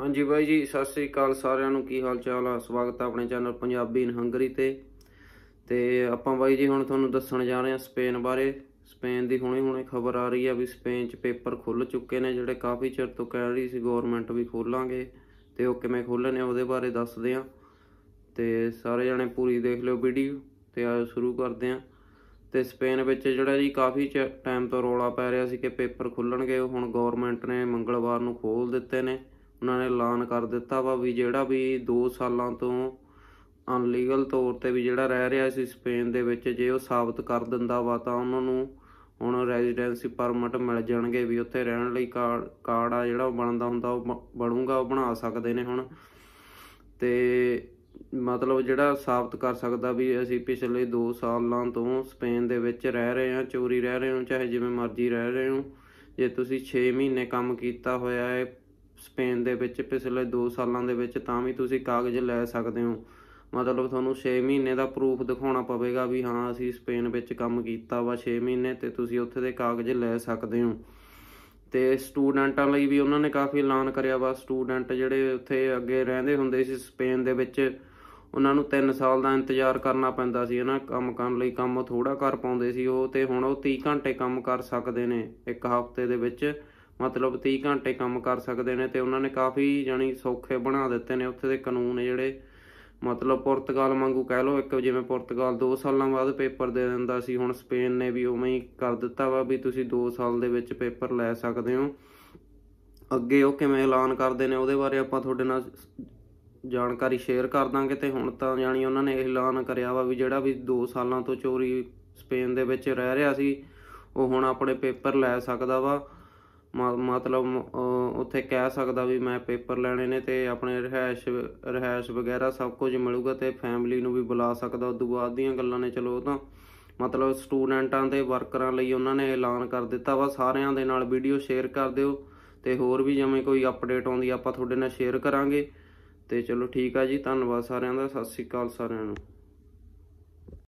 ਹਾਂਜੀ ਬਾਈ ਜੀ ਸਤਿ ਸ੍ਰੀ ਅਕਾਲ ਸਾਰਿਆਂ ਨੂੰ ਕੀ ਹਾਲ ਚਾਲ ਆ ਸਵਾਗਤ ਆ ਆਪਣੇ ਚੈਨਲ ਪੰਜਾਬੀ ਇਨ ਹੰਗਰੀ ਤੇ ਤੇ ਆਪਾਂ ਬਾਈ ਜੀ ਹੁਣ ਤੁਹਾਨੂੰ ਦੱਸਣ ਜਾ ਰਹੇ ਆ ਸਪੇਨ ਬਾਰੇ ਸਪੇਨ ਦੀ ਹੁਣੇ-ਹੁਣੇ ਖਬਰ ਆ ਰਹੀ ਆ ਵੀ ਸਪੇਨ 'ਚ ਪੇਪਰ ਖੁੱਲ ਚੁੱਕੇ ਨੇ ਜਿਹੜੇ ਕਾਫੀ ਚਿਰ ਤੋਂ ਕਹਿ ਰਹੀ ਸੀ ਗਵਰਨਮੈਂਟ ਵੀ ਖੋਲਾਂਗੇ ਤੇ ਉਹ ਕਿਵੇਂ ਖੋਲਣੇ ਉਹਦੇ ਬਾਰੇ ਦੱਸਦੇ ਆ ਤੇ ਸਾਰੇ ਜਣੇ ਪੂਰੀ ਦੇਖ ਲਿਓ ਵੀਡੀਓ ਤੇ ਆਓ ਸ਼ੁਰੂ ਕਰਦੇ ਆ ਤੇ ਸਪੇਨ ਵਿੱਚ ਜਿਹੜਾ ਜੀ ਕਾਫੀ ਟਾਈਮ ਤੋਂ ਰੋਲਾ ਪੈ ਰਿਹਾ ਸੀ ਕਿ ਪੇਪਰ ਖੁੱਲਣਗੇ ਹੁਣ ਗਵਰਨਮੈਂਟ ਨੇ ਮੰਗਲਵਾਰ ਨੂੰ ਖੋਲ ਦਿੱਤੇ ਨੇ ਉਹਨਾਂ ਨੇ ਐਲਾਨ ਕਰ ਦਿੱਤਾ ਵਾ ਵੀ ਜਿਹੜਾ ਵੀ 2 ਸਾਲਾਂ ਤੋਂ ਅਨਲੀਗਲ ਤੌਰ ਤੇ ਵੀ ਜਿਹੜਾ ਰਹਿ ਰਿਹਾ ਸੀ ਸਪੇਨ ਦੇ ਵਿੱਚ ਜੇ ਉਹ ਸਾਬਤ ਕਰ ਦਿੰਦਾ ਵਾ ਤਾਂ ਉਹਨਾਂ ਨੂੰ ਹੁਣ ਰੈਜ਼ੀਡੈਂਸੀ ਪਰਮਿਟ ਮਿਲ ਜਾਣਗੇ ਵੀ ਉੱਥੇ ਰਹਿਣ ਲਈ ਕਾਰਡ ਆ ਜਿਹੜਾ ਬਣਦਾ ਹੁੰਦਾ ਉਹ ਬਣੂਗਾ ਉਹ ਬਣਾ ਸਕਦੇ ਨੇ ਹੁਣ ਤੇ ਮਤਲਬ ਜਿਹੜਾ ਸਾਬਤ ਕਰ ਸਕਦਾ ਵੀ ਅਸੀਂ ਪਿਛਲੇ 2 ਸਾਲਾਂ ਤੋਂ ਸਪੇਨ ਦੇ ਵਿੱਚ ਰਹਿ ਰਹੇ ਹਾਂ ਚੋਰੀ ਰਹਿ ਰਹੇ ਹਾਂ ਚਾਹੇ ਜਿਵੇਂ ਮਰਜ਼ੀ ਰਹਿ ਰਹੇ ਹਾਂ ਜੇ ਤੁਸੀਂ 6 ਮਹੀਨੇ ਕੰਮ ਕੀਤਾ ਹੋਇਆ ਹੈ ਸਪੇਨ ਦੇ ਵਿੱਚ ਪਿਛਲੇ 2 ਸਾਲਾਂ ਦੇ ਵਿੱਚ ਤਾਂ ਵੀ ਤੁਸੀਂ ਕਾਗਜ਼ ਲੈ ਸਕਦੇ ਹੋ ਮਤਲਬ ਤੁਹਾਨੂੰ 6 ਮਹੀਨੇ ਦਾ ਪ੍ਰੂਫ ਦਿਖਾਉਣਾ ਪਵੇਗਾ ਵੀ ਹਾਂ ਅਸੀਂ ਸਪੇਨ ਵਿੱਚ ਕੰਮ ਕੀਤਾ ਵਾ 6 ਮਹੀਨੇ ਤੇ ਤੁਸੀਂ ਉੱਥੇ ਦੇ ਕਾਗਜ਼ ਲੈ ਸਕਦੇ ਹੋ ਤੇ ਸਟੂਡੈਂਟਾਂ ਲਈ ਵੀ ਉਹਨਾਂ ਨੇ ਕਾਫੀ ਐਲਾਨ ਕਰਿਆ ਵਾ ਸਟੂਡੈਂਟ ਜਿਹੜੇ ਉੱਥੇ ਅੱਗੇ ਰਹਿੰਦੇ ਹੁੰਦੇ ਸੀ ਸਪੇਨ ਦੇ ਵਿੱਚ ਉਹਨਾਂ ਨੂੰ 3 ਸਾਲ ਦਾ ਇੰਤਜ਼ਾਰ ਕਰਨਾ ਪੈਂਦਾ ਸੀ ਹਨਾ ਕੰਮ ਕਰਨ ਲਈ ਕੰਮ ਥੋੜਾ ਕਰ ਪਾਉਂਦੇ ਸੀ ਉਹ ਤੇ ਹੁਣ ਉਹ 30 ਘੰਟੇ ਕੰਮ ਕਰ ਸਕਦੇ ਨੇ ਇੱਕ ਹਫ਼ਤੇ ਦੇ ਵਿੱਚ ਮਤਲਬ 30 ਘੰਟੇ ਕੰਮ ਕਰ ਸਕਦੇ ਨੇ ਤੇ ਉਹਨਾਂ ਨੇ ਕਾਫੀ ਜਾਨੀ ਸੌਖੇ ਬਣਾ ਦਿੱਤੇ ਨੇ ਉੱਥੇ ਦੇ ਕਾਨੂੰਨ ਜਿਹੜੇ ਮਤਲਬ ਪੁਰਤਗਾਲ ਵਾਂਗੂ ਕਹਿ ਲਓ ਇੱਕ ਜਿਵੇਂ ਪੁਰਤਗਾਲ 2 ਸਾਲਾਂ ਬਾਅਦ ਪੇਪਰ ਦੇ ਦਿੰਦਾ ਸੀ ਹੁਣ ਸਪੇਨ ਨੇ ਵੀ ਉਵੇਂ ਹੀ ਕਰ ਦਿੱਤਾ ਵਾ ਵੀ ਤੁਸੀਂ 2 ਸਾਲ ਦੇ ਵਿੱਚ ਪੇਪਰ ਲੈ ਸਕਦੇ ਹੋ ਅੱਗੇ ਉਹ ਕਿਵੇਂ ਐਲਾਨ ਕਰਦੇ ਨੇ ਉਹਦੇ ਬਾਰੇ ਆਪਾਂ ਤੁਹਾਡੇ ਨਾਲ ਜਾਣਕਾਰੀ ਸ਼ੇਅਰ ਕਰ ਦਾਂਗੇ ਤੇ ਹੁਣ ਤਾਂ ਜਾਨੀ ਉਹਨਾਂ ਨੇ ਐਲਾਨ ਕਰਿਆ ਵਾ ਵੀ ਜਿਹੜਾ ਵੀ 2 ਸਾਲਾਂ ਤੋਂ ਚੋਰੀ ਸਪੇਨ ਦੇ ਵਿੱਚ ਰਹਿ ਰਿਹਾ ਸੀ ਉਹ ਹੁਣ ਆਪਣੇ ਪੇਪਰ ਲੈ ਸਕਦਾ ਵਾ ਮਤਲਬ ਉੱਥੇ ਕਹਿ ਸਕਦਾ ਵੀ ਮੈਂ ਪੇਪਰ ਲੈਣੇ ਨੇ ਤੇ ਆਪਣੇ ਰਹਿائش ਰਹਿائش ਵਗੈਰਾ ਸਭ ਕੁਝ ਮਿਲੂਗਾ ਤੇ ਫੈਮਿਲੀ ਨੂੰ ਵੀ ਬੁਲਾ ਸਕਦਾ ਉਦੋਂ ਬਾਅਦ ਦੀਆਂ ਗੱਲਾਂ ਨੇ ਚਲੋ ਉਹ ਤਾਂ ਮਤਲਬ ਸਟੂਡੈਂਟਾਂ ਤੇ ਵਰਕਰਾਂ ਲਈ ਉਹਨਾਂ ਨੇ ਐਲਾਨ ਕਰ ਦਿੱਤਾ ਵਾ ਸਾਰਿਆਂ ਦੇ ਨਾਲ ਵੀਡੀਓ ਸ਼ੇਅਰ ਕਰ ਦਿਓ ਤੇ ਹੋਰ ਵੀ ਜਿਵੇਂ ਕੋਈ ਅਪਡੇਟ ਆਉਂਦੀ ਆਪਾਂ ਤੁਹਾਡੇ ਨਾਲ ਸ਼ੇਅਰ ਕਰਾਂਗੇ ਤੇ ਚਲੋ ਠੀਕ ਆ ਜੀ ਧੰਨਵਾਦ ਸਾਰਿਆਂ ਦਾ ਸਤਿ ਸ੍ਰੀ ਅਕਾਲ ਸਾਰਿਆਂ ਨੂੰ